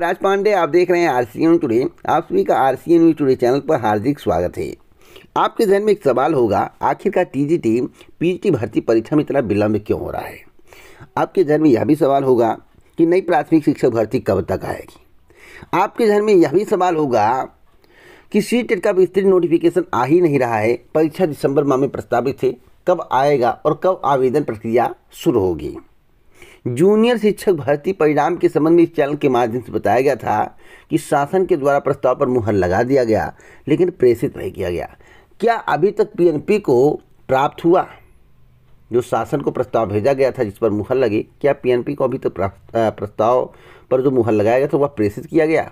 राज पांडे आप देख रहे हैं आर सी एन टुडे आप सभी का R C N today channel पर हार्दिक स्वागत है आपके जहन में एक सवाल होगा आखिरकार जी पीजीटी भर्ती परीक्षा में इतना विलंब क्यों हो रहा है आपके जहन में यह भी सवाल होगा कि नई प्राथमिक शिक्षक भर्ती कब तक आएगी आपके जहन में यह भी सवाल होगा कि सी टेट का विस्तृत नोटिफिकेशन आ ही नहीं रहा है परीक्षा दिसंबर माह में प्रस्तावित है कब आएगा और कब आवेदन प्रक्रिया शुरू होगी जूनियर शिक्षक भर्ती परिणाम के संबंध में इस चैनल के माध्यम से बताया गया था कि शासन के द्वारा प्रस्ताव पर मुहर लगा दिया गया लेकिन प्रेषित नहीं किया गया क्या अभी तक पीएनपी को प्राप्त हुआ जो शासन को प्रस्ताव भेजा गया था जिस पर मुहर लगी क्या पीएनपी को अभी तक तो प्रस्ताव पर जो मुहर लगाया गया था वह प्रेषित किया गया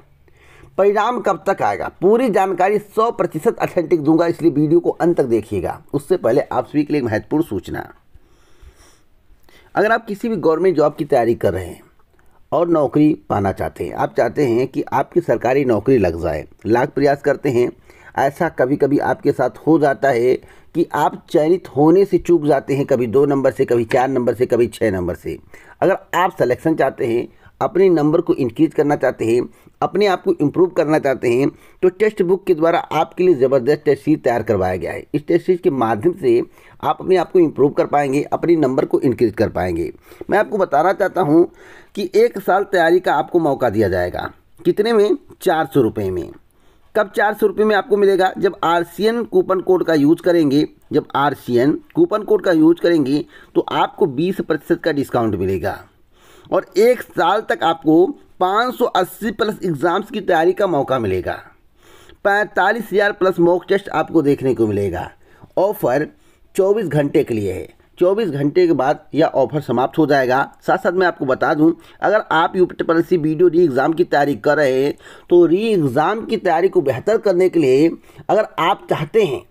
परिणाम कब तक आएगा पूरी जानकारी 100 प्रतिशत अथेंटिक दूंगा इसलिए वीडियो को अंत तक देखिएगा उससे पहले आप सभी के लिए महत्वपूर्ण सूचना अगर आप किसी भी गवर्नमेंट जॉब की तैयारी कर रहे हैं और नौकरी पाना चाहते हैं आप चाहते हैं कि आपकी सरकारी नौकरी लग जाए लाख प्रयास करते हैं ऐसा कभी कभी आपके साथ हो जाता है कि आप चयनित होने से चूक जाते हैं कभी दो नंबर से कभी चार नंबर से कभी छः नंबर से अगर आप सिलेक्शन चाहते हैं अपने नंबर को इंक्रीज करना चाहते हैं अपने आप को इम्प्रूव करना चाहते हैं तो टेस्ट बुक के द्वारा आपके लिए ज़बरदस्त टेस्ट सीरीज तैयार करवाया गया है इस टेस्ट सीट के माध्यम से आप अपने आप को इम्प्रूव कर पाएंगे अपने नंबर को इंक्रीज कर पाएंगे मैं आपको बताना चाहता हूँ कि एक साल तैयारी का आपको मौका दिया जाएगा कितने में चार सौ रुपये में कब चार सौ रुपये में आपको मिलेगा जब R C N coupon code का यूज करेंगे जब R C N coupon code का यूज करेंगे तो आपको बीस प्रतिशत का डिस्काउंट मिलेगा और एक साल तक आपको 580 प्लस एग्ज़ाम्स की तैयारी का मौका मिलेगा पैंतालीस हज़ार प्लस मॉक टेस्ट आपको देखने को मिलेगा ऑफ़र 24 घंटे के लिए है 24 घंटे के बाद यह ऑफर समाप्त हो जाएगा साथ साथ मैं आपको बता दूं अगर आप U P B D re exam की तैयारी कर रहे हैं तो री एग्ज़ाम की तैयारी को बेहतर करने के लिए अगर आप चाहते हैं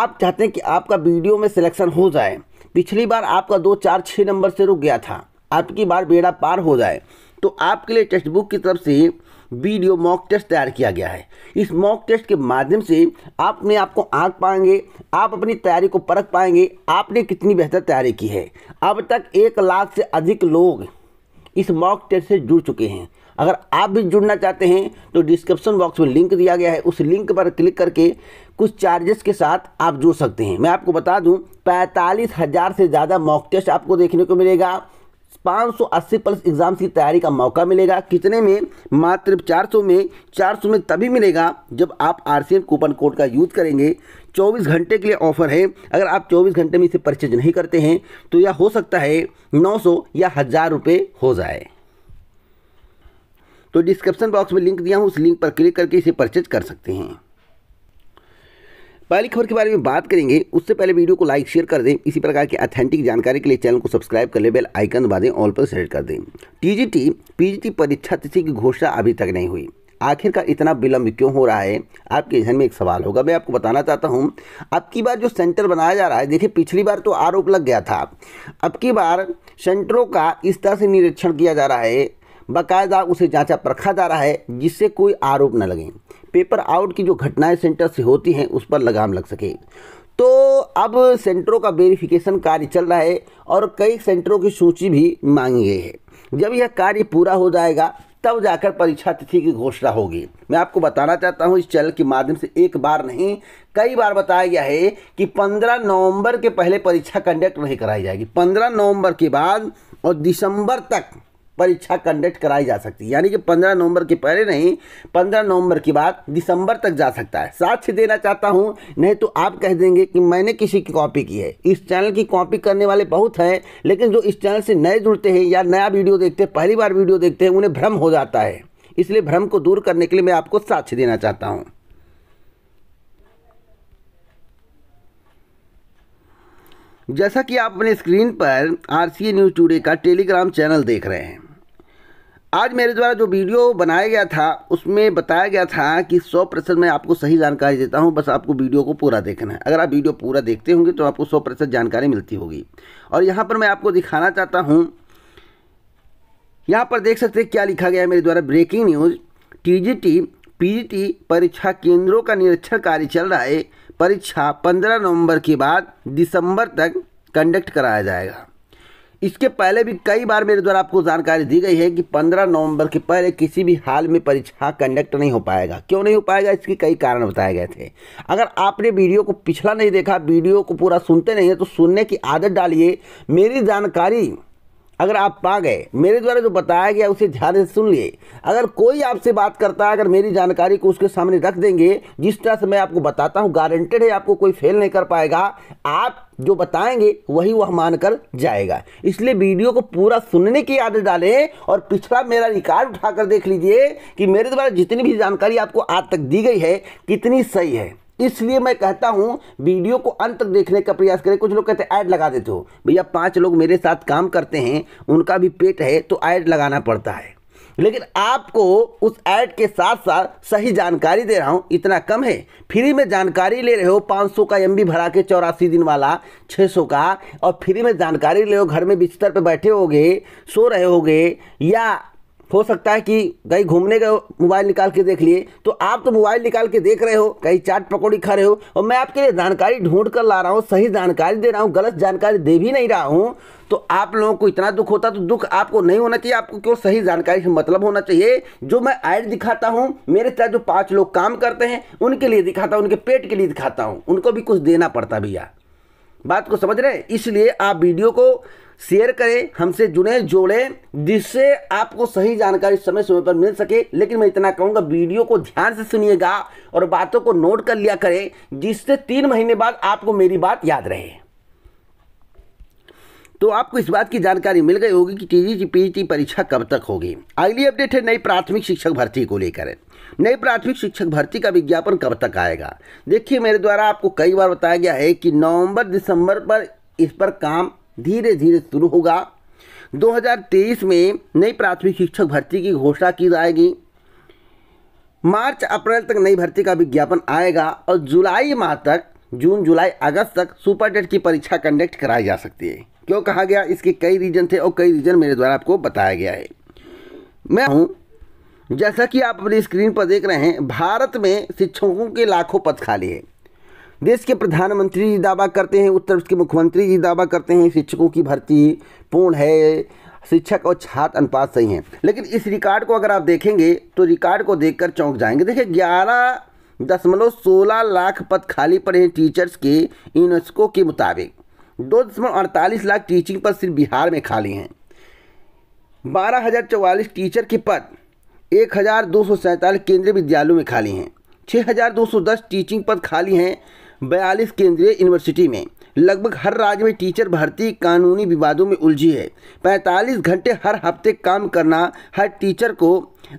आप चाहते हैं कि आपका वीडियो में सिलेक्शन हो जाए पिछली बार आपका दो चार छः नंबर से रुक गया था आपकी बार बेड़ा पार हो जाए तो आपके लिए टेक्स्ट बुक की तरफ से वीडियो मॉक टेस्ट तैयार किया गया है इस मॉक टेस्ट के माध्यम से आप अपने आप को पाएंगे आप अपनी तैयारी को परख पाएंगे आपने कितनी बेहतर तैयारी की है अब तक एक लाख से अधिक लोग इस मॉक टेस्ट से जुड़ चुके हैं अगर आप भी जुड़ना चाहते हैं तो डिस्क्रिप्शन बॉक्स में लिंक दिया गया है उस लिंक पर क्लिक करके कुछ चार्जेस के साथ आप जुड़ सकते हैं मैं आपको बता दूं पैंतालीस हज़ार से ज़्यादा मॉक टेस्ट आपको देखने को मिलेगा 580 प्लस एग्ज़ाम्स की तैयारी का मौका मिलेगा कितने में मात्र 400 में 400 में तभी मिलेगा जब आप आर कूपन कोड का यूज़ करेंगे 24 घंटे के लिए ऑफर है अगर आप 24 घंटे में इसे परचेज नहीं करते हैं तो यह हो सकता है 900 या हज़ार रुपये हो जाए तो डिस्क्रिप्शन बॉक्स में लिंक दिया हूँ उस लिंक पर क्लिक करके इसे परचेज कर सकते हैं पहली खबर के बारे में बात करेंगे उससे पहले वीडियो को लाइक शेयर कर दें इसी प्रकार की अथेंटिक जानकारी के लिए चैनल को सब्सक्राइब कर ले बेल आइकन दबा दें ऑल पर सेलेक्ट कर दें टीजीटी पीजीटी परीक्षा तिथि की घोषणा अभी तक नहीं हुई आखिरकार इतना विलंब क्यों हो रहा है आपके जहन में एक सवाल होगा मैं आपको बताना चाहता हूँ अब की बार जो सेंटर बनाया जा रहा है देखिए पिछली बार तो आरोप लग गया था अब की बार सेंटरों का इस तरह से निरीक्षण किया जा रहा है बाकायदा उसे जांचा परखा जा रहा है जिससे कोई आरोप न लगे पेपर आउट की जो घटनाएं सेंटर से होती हैं उस पर लगाम लग सके तो अब सेंटरों का वेरिफिकेशन कार्य चल रहा है और कई सेंटरों की सूची भी मांगी गई है जब यह कार्य पूरा हो जाएगा तब जाकर परीक्षा तिथि की घोषणा होगी मैं आपको बताना चाहता हूँ इस चैनल के माध्यम से एक बार नहीं कई बार बताया गया है कि 15 नवंबर के पहले परीक्षा कंडक्ट नहीं कराई जाएगी 15 नवंबर के बाद और दिसंबर तक परीक्षा कंडक्ट कराई जा सकती है यानी कि 15 नवंबर के पहले नहीं 15 नवंबर के बाद दिसंबर तक जा सकता है साक्ष्य देना चाहता हूँ नहीं तो आप कह देंगे कि मैंने किसी की कॉपी की है इस चैनल की कॉपी करने वाले बहुत हैं लेकिन जो इस चैनल से नए जुड़ते हैं या नया वीडियो देखते हैं पहली बार वीडियो देखते हैं उन्हें भ्रम हो जाता है इसलिए भ्रम को दूर करने के लिए मैं आपको साक्ष्य देना चाहता हूँ जैसा कि आप अपने स्क्रीन पर आर सी न्यूज़ टुडे का टेलीग्राम चैनल देख रहे हैं आज मेरे द्वारा जो वीडियो बनाया गया था उसमें बताया गया था कि 100 प्रतिशत मैं आपको सही जानकारी देता हूं बस आपको वीडियो को पूरा देखना है अगर आप वीडियो पूरा देखते होंगे तो आपको 100 प्रतिशत जानकारी मिलती होगी और यहां पर मैं आपको दिखाना चाहता हूं यहां पर देख सकते हैं क्या लिखा गया है मेरे द्वारा ब्रेकिंग न्यूज़ टी जी परीक्षा केंद्रों का निरीक्षण कार्य चल रहा है परीक्षा पंद्रह नवम्बर के बाद दिसंबर तक कंडक्ट कराया जाएगा इसके पहले भी कई बार मेरे द्वारा आपको जानकारी दी गई है कि 15 नवंबर के पहले किसी भी हाल में परीक्षा कंडक्ट नहीं हो पाएगा क्यों नहीं हो पाएगा इसके कई कारण बताए गए थे अगर आपने वीडियो को पिछला नहीं देखा वीडियो को पूरा सुनते नहीं है तो सुनने की आदत डालिए मेरी जानकारी अगर आप पा गए मेरे द्वारा जो बताया गया उसे ध्यान से सुन लिए अगर कोई आपसे बात करता है अगर मेरी जानकारी को उसके सामने रख देंगे जिस तरह से मैं आपको बताता हूँ गारंटेड है आपको कोई फेल नहीं कर पाएगा आप जो बताएंगे वही वह मानकर जाएगा इसलिए वीडियो को पूरा सुनने की आदत डालें और पिछड़ा मेरा रिकॉर्ड उठाकर देख लीजिए कि मेरे द्वारा जितनी भी जानकारी आपको आज तक दी गई है कितनी सही है इसलिए मैं कहता हूँ वीडियो को अंत तक देखने का प्रयास करें कुछ लोग कहते हैं ऐड लगा देते हो भैया पांच लोग मेरे साथ काम करते हैं उनका भी पेट है तो ऐड लगाना पड़ता है लेकिन आपको उस ऐड के साथ साथ सही जानकारी दे रहा हूँ इतना कम है फ्री में जानकारी ले रहे हो 500 का एम भरा के चौरासी दिन वाला 600 का और फ्री में जानकारी ले रहे हो घर में बिस्तर पे बैठे होगे सो रहे होगे या हो सकता है कि कहीं घूमने गए मोबाइल निकाल के देख लिए तो आप तो मोबाइल निकाल के देख रहे हो कहीं चाट पकौड़ी खा रहे हो और मैं आपके लिए जानकारी ढूंढ कर ला रहा हूँ सही जानकारी दे रहा हूँ गलत जानकारी दे भी नहीं रहा हूँ तो आप लोगों को इतना दुख होता तो दुख आपको नहीं होना चाहिए आपको क्यों सही जानकारी से मतलब होना चाहिए जो मैं ऐड दिखाता हूँ मेरे तरह जो पाँच लोग काम करते हैं उनके लिए दिखाता हूँ उनके पेट के लिए दिखाता हूँ उनको भी कुछ देना पड़ता भैया बात को समझ रहे हैं इसलिए आप वीडियो को शेयर करें हमसे जुड़े जोड़ें जिससे आपको सही जानकारी समय समय पर मिल सके लेकिन मैं इतना कहूँगा वीडियो को ध्यान से सुनिएगा और बातों को नोट कर लिया करें जिससे तीन महीने बाद आपको मेरी बात याद रहे तो आपको इस बात की जानकारी मिल गई होगी कि टीजी की पीजी परीक्षा कब तक होगी अगली अपडेट है नई प्राथमिक शिक्षक भर्ती को लेकर नई प्राथमिक शिक्षक भर्ती का विज्ञापन कब तक आएगा देखिए मेरे द्वारा आपको कई बार बताया गया है कि नवंबर दिसंबर पर इस पर काम धीरे धीरे शुरू होगा 2023 में नई प्राथमिक शिक्षक भर्ती की घोषणा की जाएगी मार्च अप्रैल तक नई भर्ती का विज्ञापन आएगा और जुलाई माह तक जून जुलाई अगस्त तक सुपर डेट की परीक्षा कंडक्ट कराई जा सकती है क्यों कहा गया इसके कई रीज़न थे और कई रीज़न मेरे द्वारा आपको बताया गया है मैं हूँ जैसा कि आप अपनी स्क्रीन पर देख रहे हैं भारत में शिक्षकों के लाखों पद खाली हैं देश के प्रधानमंत्री जी दावा करते हैं उत्तर प्रदेश के मुख्यमंत्री जी दावा करते हैं शिक्षकों की भर्ती पूर्ण है शिक्षक और छात्र अनुपात सही हैं लेकिन इस रिकॉर्ड को अगर आप देखेंगे तो रिकॉर्ड को देखकर चौंक जाएंगे देखिए ग्यारह दशमलव सोलह लाख पद खाली पड़े हैं टीचर्स के यूनेस्को के मुताबिक दो दशमलव अड़तालीस लाख टीचिंग पद सिर्फ बिहार में खाली हैं बारह हज़ार चौवालीस टीचर के पद एक हज़ार दो सौ सैंतालीस केंद्रीय विद्यालयों में खाली हैं छः हज़ार दो सौ दस टीचिंग पद खाली हैं बयालीस केंद्रीय यूनिवर्सिटी में लगभग हर राज्य में टीचर भर्ती कानूनी विवादों में उलझी है पैंतालीस घंटे हर हफ्ते काम करना हर टीचर को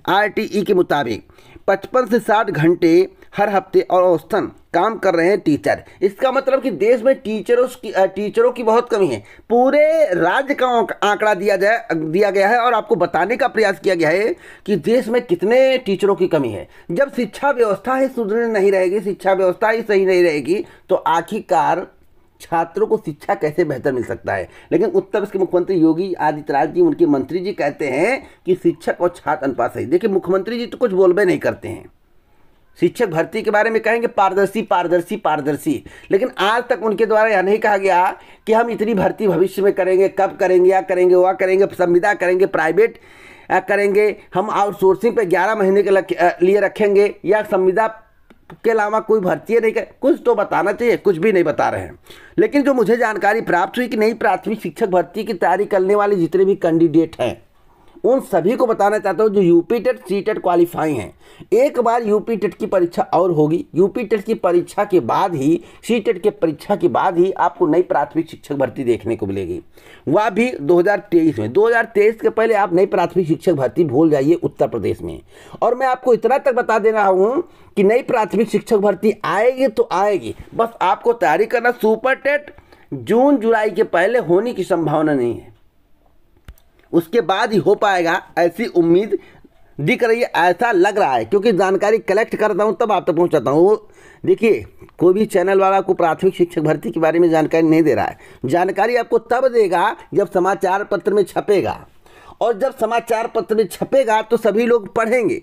आर e के मुताबिक पचपन से साठ घंटे हर हफ्ते और औसतन काम कर रहे हैं टीचर इसका मतलब कि देश में टीचरों की टीचरों की बहुत कमी है पूरे राज्य का आंकड़ा दिया जाए दिया गया है और आपको बताने का प्रयास किया गया है कि देश में कितने टीचरों की कमी है जब शिक्षा व्यवस्था ही सुदृढ़ नहीं रहेगी शिक्षा व्यवस्था ही सही नहीं रहेगी तो आखिरकार छात्रों को शिक्षा कैसे बेहतर मिल सकता है लेकिन उत्तर प्रदेश के मुख्यमंत्री योगी आदित्यनाथ जी उनके मंत्री जी कहते हैं कि शिक्षक और छात्र अनुपात सही देखिए मुख्यमंत्री जी तो कुछ बोलबे नहीं करते हैं शिक्षक भर्ती के बारे में कहेंगे पारदर्शी पारदर्शी पारदर्शी लेकिन आज तक उनके द्वारा यह नहीं कहा गया कि हम इतनी भर्ती भविष्य में करेंगे कब करेंगे या करेंगे वह करेंगे संविदा करेंगे प्राइवेट करेंगे हम आउटसोर्सिंग पे 11 महीने के लिए रखेंगे या संविदा के अलावा कोई भर्ती नहीं कर कुछ तो बताना चाहिए कुछ भी नहीं बता रहे हैं लेकिन जो मुझे जानकारी प्राप्त हुई कि नई प्राथमिक शिक्षक भर्ती की तैयारी करने वाले जितने भी कैंडिडेट हैं उन सभी को बताना चाहता हूँ जो UP TET C TET qualify हैं एक बार यूपी टेट की परीक्षा और होगी यूपी टेट की परीक्षा के बाद ही सी टेट की परीक्षा के बाद ही आपको नई प्राथमिक शिक्षक भर्ती देखने को मिलेगी वह भी 2023 में 2023 के पहले आप नई प्राथमिक शिक्षक भर्ती भूल जाइए उत्तर प्रदेश में और मैं आपको इतना तक बता दे रहा हूँ कि नई प्राथमिक शिक्षक भर्ती आएगी तो आएगी बस आपको तैयारी करना सुपर टेट जून जुलाई के पहले होने की संभावना नहीं है उसके बाद ही हो पाएगा ऐसी उम्मीद दिख रही है ऐसा लग रहा है क्योंकि जानकारी कलेक्ट करता हूँ तब आप तक तो पहुँचाता हूँ देखिए कोई भी चैनल वाला आपको प्राथमिक शिक्षक भर्ती के बारे में जानकारी नहीं दे रहा है जानकारी आपको तब देगा जब समाचार पत्र में छपेगा और जब समाचार पत्र में छपेगा तो सभी लोग पढ़ेंगे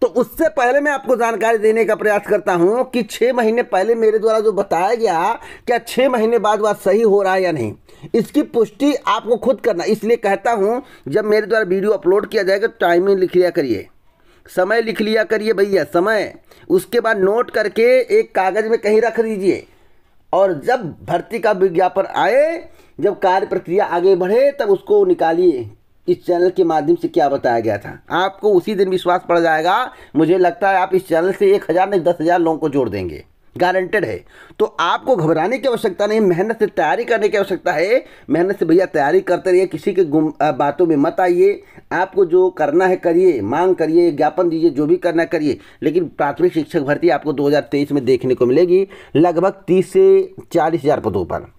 तो उससे पहले मैं आपको जानकारी देने का प्रयास करता हूं कि छः महीने पहले मेरे द्वारा जो बताया गया क्या छः महीने बाद वह सही हो रहा है या नहीं इसकी पुष्टि आपको खुद करना इसलिए कहता हूं जब मेरे द्वारा वीडियो अपलोड किया जाएगा तो टाइमिंग लिख लिया करिए समय लिख लिया करिए भैया समय उसके बाद नोट करके एक कागज़ में कहीं रख दीजिए और जब भर्ती का विज्ञापन आए जब कार्य प्रक्रिया आगे बढ़े तब उसको निकालिए इस चैनल के माध्यम से क्या बताया गया था आपको उसी दिन विश्वास पड़ जाएगा मुझे लगता है आप इस चैनल से एक हज़ार नहीं दस हज़ार लोगों को जोड़ देंगे गारंटेड है तो आपको घबराने की आवश्यकता नहीं मेहनत से तैयारी करने की आवश्यकता है मेहनत से भैया तैयारी करते रहिए किसी के गुम बातों में मत आइए आपको जो करना है करिए मांग करिए ज्ञापन दीजिए जो भी करना करिए लेकिन प्राथमिक शिक्षक भर्ती आपको 2023 में देखने को मिलेगी लगभग तीस से चालीस हज़ार पदों पर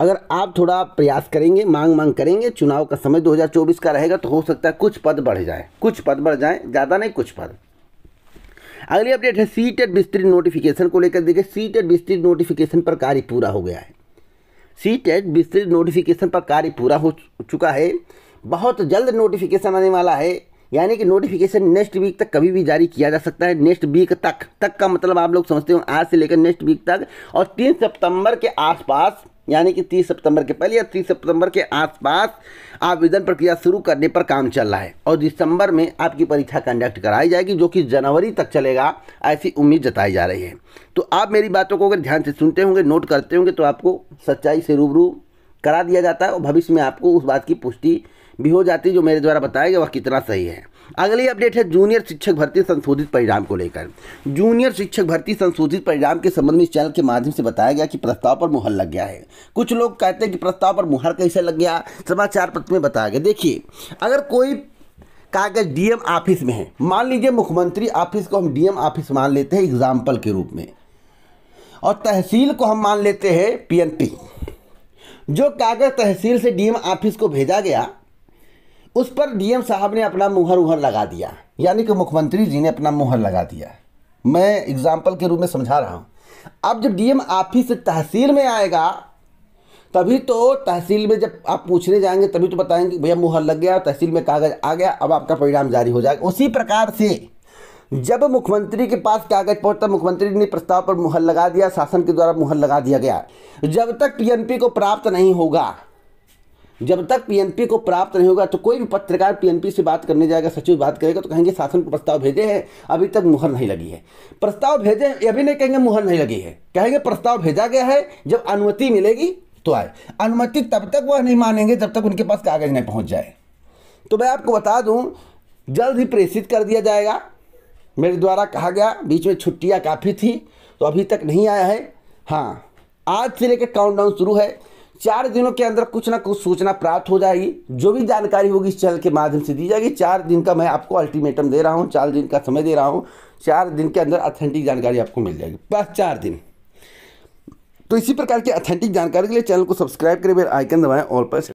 अगर आप थोड़ा प्रयास करेंगे मांग मांग करेंगे चुनाव का समय 2024 का रहेगा तो हो सकता है कुछ पद बढ़ जाए कुछ पद बढ़ जाए ज़्यादा नहीं कुछ पद अगली अपडेट है सी टेट विस्तृत नोटिफिकेशन को लेकर देखिए सी टेट विस्तृत नोटिफिकेशन पर कार्य पूरा हो गया है सी टेट विस्तृत नोटिफिकेशन पर कार्य पूरा हो चुका है बहुत जल्द नोटिफिकेशन आने वाला है यानी कि नोटिफिकेशन नेक्स्ट वीक तक कभी भी जारी किया जा सकता है नेक्स्ट वीक तक तक का मतलब आप लोग समझते हो आज से लेकर नेक्स्ट वीक तक और तीन सितंबर के आसपास यानी कि तीस सितंबर के पहले या तीस सितंबर के आसपास आवेदन प्रक्रिया शुरू करने पर काम चल रहा है और दिसंबर में आपकी परीक्षा कंडक्ट कराई जाएगी जो कि जनवरी तक चलेगा ऐसी उम्मीद जताई जा रही है तो आप मेरी बातों को अगर ध्यान से सुनते होंगे नोट करते होंगे तो आपको सच्चाई से रूबरू करा दिया जाता है और भविष्य में आपको उस बात की पुष्टि भी हो जाती जो मेरे द्वारा बताया गया वह कितना सही है अगली अपडेट है जूनियर शिक्षक भर्ती संशोधित परिणाम को लेकर जूनियर शिक्षक भर्ती संशोधित परिणाम के संबंध में इस चैनल के माध्यम से बताया गया कि प्रस्ताव पर मुहर लग गया है कुछ लोग कहते हैं कि प्रस्ताव पर मुहर कैसे लग गया समाचार पत्र में बताया गया देखिए अगर कोई कागज डीएम ऑफिस में है मान लीजिए मुख्यमंत्री ऑफिस को हम डीएम ऑफिस मान लेते हैं एग्जाम्पल के रूप में और तहसील को हम मान लेते हैं पीएनपी जो कागज तहसील से डीएम ऑफिस को भेजा गया उस पर डीएम साहब ने अपना मुहर उहर लगा दिया यानी कि मुख्यमंत्री जी ने अपना मुहर लगा दिया मैं एग्जाम्पल के रूप में समझा रहा हूँ अब जब डीएम आप ही से तहसील में आएगा तभी तो तहसील में जब आप पूछने जाएंगे तभी तो बताएंगे भैया मुहर लग गया तहसील में कागज़ आ गया अब आपका परिणाम जारी हो जाएगा उसी प्रकार से जब मुख्यमंत्री के पास कागज पहुंचता मुख्यमंत्री ने प्रस्ताव पर मुहर लगा दिया शासन के द्वारा मुहर लगा दिया गया जब तक पीएनपी को प्राप्त नहीं होगा जब तक पीएनपी को प्राप्त नहीं होगा तो कोई भी पत्रकार पीएनपी से बात करने जाएगा सचिव बात करेगा तो कहेंगे शासन को प्रस्ताव भेजे हैं अभी तक मुहर नहीं लगी है प्रस्ताव भेजे ये अभी नहीं कहेंगे मुहर नहीं लगी है कहेंगे प्रस्ताव भेजा गया है जब अनुमति मिलेगी तो आए अनुमति तब तक वह नहीं मानेंगे जब तक उनके पास कागज नहीं पहुँच जाए तो मैं आपको बता दूँ जल्द ही प्रेषित कर दिया जाएगा मेरे द्वारा कहा गया बीच में छुट्टियाँ काफ़ी थी तो अभी तक नहीं आया है हाँ आज से लेकर काउंटडाउन शुरू है चार दिनों के अंदर कुछ ना कुछ सूचना प्राप्त हो जाएगी जो भी जानकारी होगी इस चैनल के माध्यम से दी जाएगी चार दिन का मैं आपको अल्टीमेटम दे रहा हूँ चार दिन का समय दे रहा हूँ चार दिन के अंदर अथेंटिक जानकारी आपको मिल जाएगी बस चार दिन तो इसी प्रकार की अथेंटिक जानकारी के लिए चैनल को सब्सक्राइब करें आइकन दबाएं ऑल पर